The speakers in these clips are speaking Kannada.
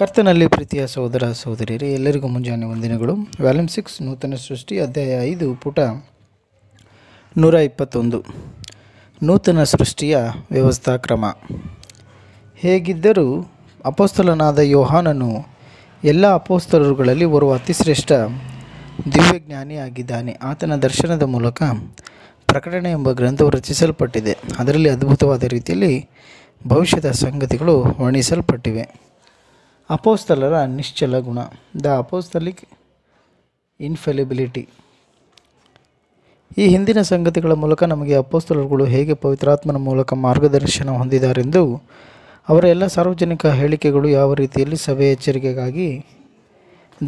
ಕರ್ತನಲ್ಲಿ ಪ್ರೀತಿಯ ಸಹೋದರ ಸಹೋದರಿಯರೇ ಎಲ್ಲರಿಗೂ ಮುಂಜಾನೆ ಒಂದಿನಗಳು ವ್ಯಾಲ್ಯೂಮ್ ಸಿಕ್ಸ್ ನೂತನ ಸೃಷ್ಟಿ ಅಧ್ಯಾಯ ಐದು ಪುಟ ನೂರ ಇಪ್ಪತ್ತೊಂದು ನೂತನ ಸೃಷ್ಟಿಯ ವ್ಯವಸ್ಥಾ ಕ್ರಮ ಹೇಗಿದ್ದರೂ ಅಪೋಸ್ತಲನಾದ ಯೋಹಾನನು ಎಲ್ಲ ಅಪೋಸ್ತಲರುಗಳಲ್ಲಿ ಓರ್ವ ಅತಿಶ್ರೇಷ್ಠ ದಿವ್ಯಜ್ಞಾನಿಯಾಗಿದ್ದಾನೆ ಆತನ ದರ್ಶನದ ಮೂಲಕ ಪ್ರಕಟಣೆ ಎಂಬ ಗ್ರಂಥವು ರಚಿಸಲ್ಪಟ್ಟಿದೆ ಅದರಲ್ಲಿ ಅದ್ಭುತವಾದ ರೀತಿಯಲ್ಲಿ ಭವಿಷ್ಯದ ಸಂಗತಿಗಳು ವರ್ಣಿಸಲ್ಪಟ್ಟಿವೆ ಅಪೋಸ್ತಲರ ನಿಶ್ಚಲ ಗುಣ ದ ಅಪೋಸ್ತಲಿಕ್ ಇನ್ಫೆಲಿಬಿಲಿಟಿ ಈ ಹಿಂದಿನ ಸಂಗತಿಗಳ ಮೂಲಕ ನಮಗೆ ಅಪೋಸ್ತಲರುಗಳು ಹೇಗೆ ಪವಿತ್ರಾತ್ಮನ ಮೂಲಕ ಮಾರ್ಗದರ್ಶನ ಹೊಂದಿದ್ದಾರೆಂದು ಅವರ ಎಲ್ಲ ಸಾರ್ವಜನಿಕ ಹೇಳಿಕೆಗಳು ಯಾವ ರೀತಿಯಲ್ಲಿ ಸಭೆ ಎಚ್ಚರಿಕೆಗಾಗಿ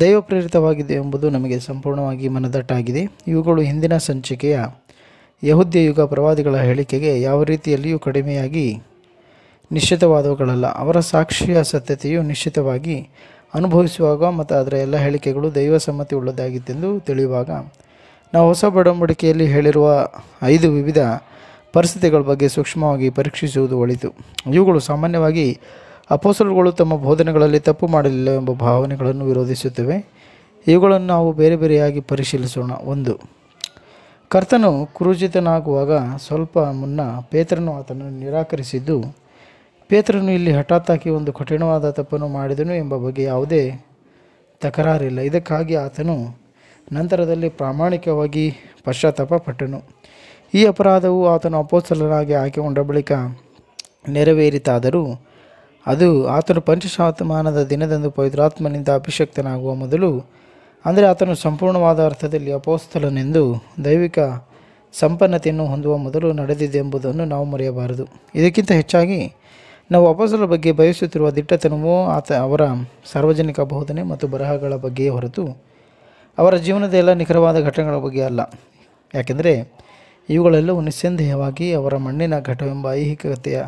ದೈವಪ್ರೇರಿತವಾಗಿದೆ ಎಂಬುದು ನಮಗೆ ಸಂಪೂರ್ಣವಾಗಿ ಮನದಟ್ಟಾಗಿದೆ ಇವುಗಳು ಹಿಂದಿನ ಸಂಚಿಕೆಯ ಯಹುದ್ಯ ಯುಗ ಪ್ರವಾದಿಗಳ ಹೇಳಿಕೆಗೆ ಯಾವ ರೀತಿಯಲ್ಲಿಯೂ ಕಡಿಮೆಯಾಗಿ ನಿಶ್ಚಿತವಾದವುಗಳಲ್ಲ ಅವರ ಸಾಕ್ಷಿಯ ಸತ್ಯತೆಯು ನಿಶ್ಚಿತವಾಗಿ ಅನುಭವಿಸುವಾಗ ಮತ್ತು ಅದರ ಎಲ್ಲ ಹೇಳಿಕೆಗಳು ದೈವ ಸಮ್ಮತಿ ಉಳ್ಳದಾಗಿತ್ತೆಂದು ತಿಳಿಯುವಾಗ ನಾವು ಹೊಸ ಬಡಂಬಡಿಕೆಯಲ್ಲಿ ಹೇಳಿರುವ ಐದು ವಿವಿಧ ಪರಿಸ್ಥಿತಿಗಳ ಬಗ್ಗೆ ಸೂಕ್ಷ್ಮವಾಗಿ ಪರೀಕ್ಷಿಸುವುದು ಒಳಿತು ಇವುಗಳು ಸಾಮಾನ್ಯವಾಗಿ ಅಪೋಸಲ್ಗಳು ತಮ್ಮ ಬೋಧನೆಗಳಲ್ಲಿ ತಪ್ಪು ಮಾಡಲಿಲ್ಲ ಎಂಬ ಭಾವನೆಗಳನ್ನು ವಿರೋಧಿಸುತ್ತವೆ ಇವುಗಳನ್ನು ನಾವು ಬೇರೆ ಬೇರೆಯಾಗಿ ಪರಿಶೀಲಿಸೋಣ ಒಂದು ಕರ್ತನು ಕುರುಜಿತನಾಗುವಾಗ ಸ್ವಲ್ಪ ಮುನ್ನ ಪೇತ್ರನು ಆತನನ್ನು ನಿರಾಕರಿಸಿದ್ದು ಪೇತ್ರನು ಇಲ್ಲಿ ಹಠಾತ್ತಾಗಿ ಒಂದು ಕಠಿಣವಾದ ತಪ್ಪನ್ನು ಮಾಡಿದನು ಎಂಬ ಬಗ್ಗೆ ಯಾವುದೇ ತಕರಾರಿಲ್ಲ ಇದಕ್ಕಾಗಿ ಆತನು ನಂತರದಲ್ಲಿ ಪ್ರಾಮಾಣಿಕವಾಗಿ ಪಶ್ಚಾತ್ತಾಪ ಪಟ್ಟನು ಈ ಅಪರಾಧವು ಆತನು ಅಪೋಸ್ತಲನಾಗಿ ಆಯ್ಕೆಗೊಂಡ ಬಳಿಕ ನೆರವೇರಿತಾದರೂ ಅದು ಆತನು ಪಂಚಶತಮಾನದ ದಿನದಂದು ಪವಿತ್ರಾತ್ಮನಿಂದ ಅಭಿಷಕ್ತನಾಗುವ ಮೊದಲು ಅಂದರೆ ಆತನು ಸಂಪೂರ್ಣವಾದ ಅರ್ಥದಲ್ಲಿ ಅಪೋಸ್ತಲನೆಂದು ದೈವಿಕ ಸಂಪನ್ನತೆಯನ್ನು ಹೊಂದುವ ಮೊದಲು ನಡೆದಿದೆ ಎಂಬುದನ್ನು ನಾವು ಮರೆಯಬಾರದು ಇದಕ್ಕಿಂತ ಹೆಚ್ಚಾಗಿ ನಾವು ಅಪಸರ ಬಗ್ಗೆ ಬಯಸುತ್ತಿರುವ ದಿಟ್ಟತನವು ಆತ ಅವರ ಸಾರ್ವಜನಿಕ ಬೋಧನೆ ಮತ್ತು ಬರಹಗಳ ಬಗ್ಗೆಯೇ ಹೊರತು ಅವರ ಜೀವನದ ಎಲ್ಲ ನಿಖರವಾದ ಘಟನೆಗಳ ಬಗ್ಗೆ ಅಲ್ಲ ಯಾಕೆಂದರೆ ಇವುಗಳೆಲ್ಲವೂ ನಿಸ್ಸಂದೇಹವಾಗಿ ಅವರ ಮಣ್ಣಿನ ಘಟವೆಂಬ ಐಹಿಕತೆಯ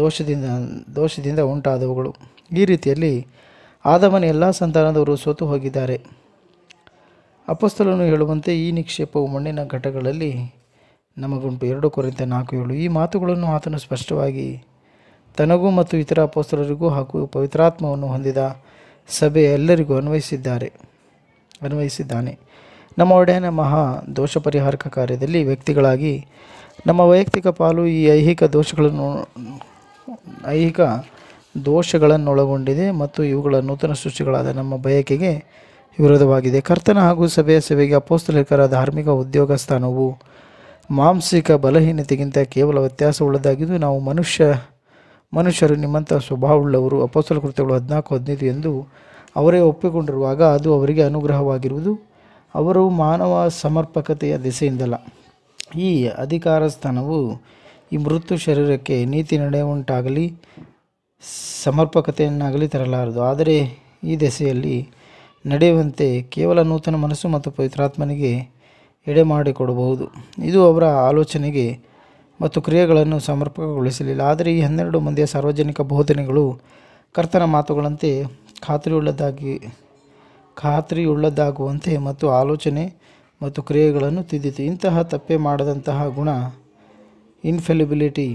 ದೋಷದಿಂದ ದೋಷದಿಂದ ಉಂಟಾದವುಗಳು ಈ ರೀತಿಯಲ್ಲಿ ಆದವನ ಎಲ್ಲ ಸಂತಾನದವರು ಸೋತು ಹೋಗಿದ್ದಾರೆ ಅಪಸ್ತಲನ್ನು ಹೇಳುವಂತೆ ಈ ನಿಕ್ಷೇಪವು ಮಣ್ಣಿನ ಘಟಗಳಲ್ಲಿ ನಮಗುಂಟು ಎರಡು ಕೊರಿಂದ ನಾಲ್ಕು ಏಳು ಈ ಮಾತುಗಳನ್ನು ಆತನು ಸ್ಪಷ್ಟವಾಗಿ ತನಗೂ ಮತ್ತು ಇತರ ಅಪೋಸ್ತರರಿಗೂ ಹಾಗೂ ಪವಿತ್ರಾತ್ಮವನ್ನು ಹೊಂದಿದ ಸಭೆ ಎಲ್ಲರಿಗೂ ಅನ್ವಯಿಸಿದ್ದಾರೆ ಅನ್ವಯಿಸಿದ್ದಾನೆ ನಮ್ಮ ಒಡೆಯನ ಮಹಾ ದೋಷ ಪರಿಹಾರಕ ಕಾರ್ಯದಲ್ಲಿ ವ್ಯಕ್ತಿಗಳಾಗಿ ನಮ್ಮ ವೈಯಕ್ತಿಕ ಪಾಲು ಈ ಐಹಿಕ ದೋಷಗಳನ್ನು ಐಹಿಕ ದೋಷಗಳನ್ನೊಳಗೊಂಡಿದೆ ಮತ್ತು ಇವುಗಳ ನೂತನ ಸೃಷ್ಟಿಗಳಾದ ನಮ್ಮ ಬಯಕೆಗೆ ವಿರೋಧವಾಗಿದೆ ಕರ್ತನ ಹಾಗೂ ಸಭೆಯ ಸಭೆಗೆ ಅಪೋಸ್ತಲಿಕರ ಧಾರ್ಮಿಕ ಉದ್ಯೋಗ ಸ್ಥಾನವು ಮಾಂಸಿಕ ಬಲಹೀನತೆಗಿಂತ ಕೇವಲ ವ್ಯತ್ಯಾಸವುಳ್ಳದಾಗಿದ್ದು ನಾವು ಮನುಷ್ಯ ಮನುಷ್ಯರು ನಿಮ್ಮಂಥ ಸ್ವಭಾವವುಳ್ಳವರು ಅಪಸಲ ಕೃತ್ಯಗಳು ಹದಿನಾಲ್ಕು ಹದಿನೈದು ಎಂದು ಅವರೇ ಒಪ್ಪಿಕೊಂಡಿರುವಾಗ ಅದು ಅವರಿಗೆ ಅನುಗ್ರಹವಾಗಿರುವುದು ಅವರು ಮಾನವ ಸಮರ್ಪಕತೆಯ ದಿಸೆಯಿಂದಲ್ಲ ಈ ಅಧಿಕಾರ ಸ್ಥಾನವು ಈ ಮೃತು ಶರೀರಕ್ಕೆ ನೀತಿ ನಡೆ ಉಂಟಾಗಲಿ ಸಮರ್ಪಕತೆಯನ್ನಾಗಲಿ ತರಲಾರದು ಆದರೆ ಈ ದೆಸೆಯಲ್ಲಿ ನಡೆಯುವಂತೆ ಕೇವಲ ನೂತನ ಮನಸ್ಸು ಮತ್ತು ಪವಿತ್ರಾತ್ಮನಿಗೆ ಎಡೆ ಮಾಡಿಕೊಡಬಹುದು ಇದು ಅವರ ಆಲೋಚನೆಗೆ ಮತ್ತು ಕ್ರಿಯೆಗಳನ್ನು ಸಮರ್ಪಕಗೊಳಿಸಲಿಲ್ಲ ಆದರೆ ಈ ಹನ್ನೆರಡು ಮಂದಿಯ ಸಾರ್ವಜನಿಕ ಬೋಧನೆಗಳು ಕರ್ತನ ಮಾತುಗಳಂತೆ ಖಾತ್ರಿಯುಳ್ಳದಾಗಿ ಖಾತ್ರಿಯುಳ್ಳದಾಗುವಂತೆ ಮತ್ತು ಆಲೋಚನೆ ಮತ್ತು ಕ್ರಿಯೆಗಳನ್ನು ತಿದ್ದಿತು ಇಂತಹ ತಪ್ಪೆ ಮಾಡದಂತಹ ಗುಣ ಇನ್ಫೆಲಿಬಿಲಿಟಿ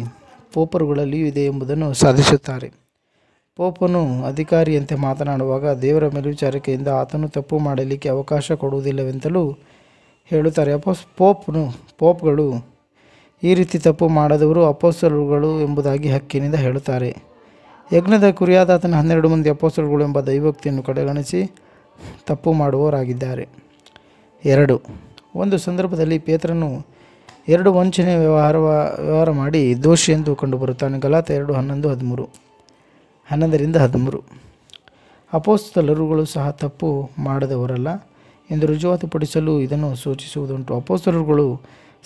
ಪೋಪರುಗಳಲ್ಲಿಯೂ ಇದೆ ಎಂಬುದನ್ನು ಸಾಧಿಸುತ್ತಾರೆ ಪೋಪನು ಅಧಿಕಾರಿಯಂತೆ ಮಾತನಾಡುವಾಗ ದೇವರ ಮೇಲ್ವಿಚಾರಿಕೆಯಿಂದ ಆತನು ತಪ್ಪು ಮಾಡಲಿಕ್ಕೆ ಅವಕಾಶ ಕೊಡುವುದಿಲ್ಲವೆಂತಲೂ ಹೇಳುತ್ತಾರೆ ಅಪೋಸ್ ಪೋಪ್ನು ಪೋಪ್ಗಳು ಈ ರೀತಿ ತಪ್ಪು ಮಾಡದವರು ಅಪೋಸ್ತಲುಗಳು ಎಂಬುದಾಗಿ ಹಕ್ಕಿನಿಂದ ಹೇಳುತ್ತಾರೆ ಯಜ್ಞದ ಕುರಿಯಾದ ಆತನ ಹನ್ನೆರಡು ಮಂದಿ ಅಪೋಸ್ತಲುಗಳು ಎಂಬ ದೈವಕ್ತಿಯನ್ನು ಕಡೆಗಣಿಸಿ ತಪ್ಪು ಮಾಡುವವರಾಗಿದ್ದಾರೆ ಎರಡು ಒಂದು ಸಂದರ್ಭದಲ್ಲಿ ಪೇತ್ರನು ಎರಡು ವಂಚನೆ ವ್ಯವಹಾರ ವ್ಯವಹಾರ ಮಾಡಿ ದೋಷಿ ಎಂದು ಕಂಡುಬರುತ್ತಾನೆ ಗಲಾತ ಎರಡು ಹನ್ನೊಂದು ಹದಿಮೂರು ಹನ್ನೊಂದರಿಂದ ಹದಿಮೂರು ಅಪೋಸ್ತಲರುಗಳು ಸಹ ತಪ್ಪು ಮಾಡದವರಲ್ಲ ಎಂದು ರುಜುವಾತುಪಡಿಸಲು ಇದನ್ನು ಸೂಚಿಸುವುದುಂಟು ಅಪೋಸ್ತಲರುಗಳು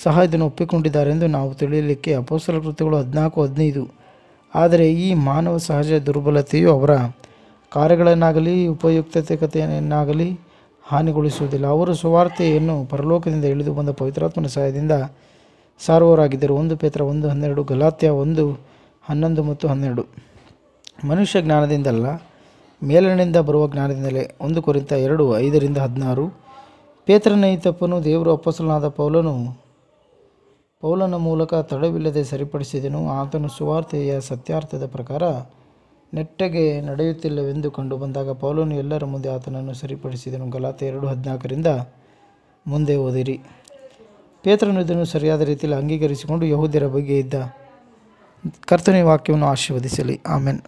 ಸಹ ಇದನ್ನು ಒಪ್ಪಿಕೊಂಡಿದ್ದಾರೆಂದು ನಾವು ತಿಳಿಯಲಿಕ್ಕೆ ಅಪೋಸಲ ಕೃತಿಗಳು ಹದಿನಾಲ್ಕು ಹದಿನೈದು ಆದರೆ ಈ ಮಾನವ ಸಹಜ ದುರ್ಬಲತೆಯು ಅವರ ಕಾರ್ಯಗಳನ್ನಾಗಲಿ ಉಪಯುಕ್ತತೆಯನ್ನಾಗಲಿ ಹಾನಿಗೊಳಿಸುವುದಿಲ್ಲ ಅವರು ಸುವಾರ್ತೆಯನ್ನು ಪರಲೋಕದಿಂದ ಇಳಿದು ಬಂದ ಪವಿತ್ರಾತ್ಮನ ಸಹಾಯದಿಂದ ಸಾರುವವರಾಗಿದ್ದರು ಒಂದು ಪೇತ್ರ ಒಂದು ಹನ್ನೆರಡು ಗಲಾತ್ಯ ಒಂದು ಹನ್ನೊಂದು ಮತ್ತು ಹನ್ನೆರಡು ಮನುಷ್ಯ ಜ್ಞಾನದಿಂದಲ್ಲ ಮೇಲಿನಿಂದ ಬರುವ ಜ್ಞಾನದಿಂದಲೇ ಒಂದು ಕುರಿತ ಎರಡು ಐದರಿಂದ ಹದಿನಾರು ಪೇತ್ರನ ಈ ತಪ್ಪನು ದೇವರು ಅಪ್ಪಸಲನಾದ ಪೌಲನು ಪೌಲನ ಮೂಲಕ ತಡವಿಲ್ಲದೆ ಸರಿಪಡಿಸಿದೆನು ಆತನು ಸುವಾರ್ತೆಯ ಸತ್ಯಾರ್ಥದ ಪ್ರಕಾರ ನೆಟ್ಟಗೆ ನಡೆಯುತ್ತಿಲ್ಲವೆಂದು ಕಂಡು ಬಂದಾಗ ಪೌಲನು ಎಲ್ಲರ ಮುಂದೆ ಆತನನ್ನು ಸರಿಪಡಿಸಿದನು ಗಲಾತೆ ಎರಡು ಹದಿನಾಲ್ಕರಿಂದ ಮುಂದೆ ಓದಿರಿ ಪೇತ್ರನು ಇದನ್ನು ಸರಿಯಾದ ರೀತಿಯಲ್ಲಿ ಅಂಗೀಕರಿಸಿಕೊಂಡು ಯಹೂದ್ಯರ ಬಗ್ಗೆ ಇದ್ದ ಕರ್ತನೆ ವಾಕ್ಯವನ್ನು ಆಶೀರ್ವದಿಸಲಿ ಆಮೇನ್